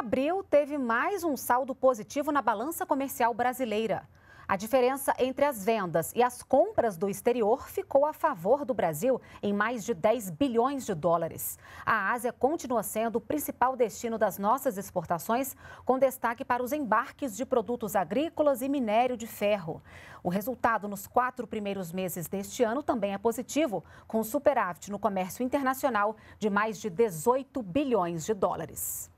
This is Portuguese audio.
Abril teve mais um saldo positivo na balança comercial brasileira. A diferença entre as vendas e as compras do exterior ficou a favor do Brasil em mais de 10 bilhões de dólares. A Ásia continua sendo o principal destino das nossas exportações, com destaque para os embarques de produtos agrícolas e minério de ferro. O resultado nos quatro primeiros meses deste ano também é positivo, com superávit no comércio internacional de mais de 18 bilhões de dólares.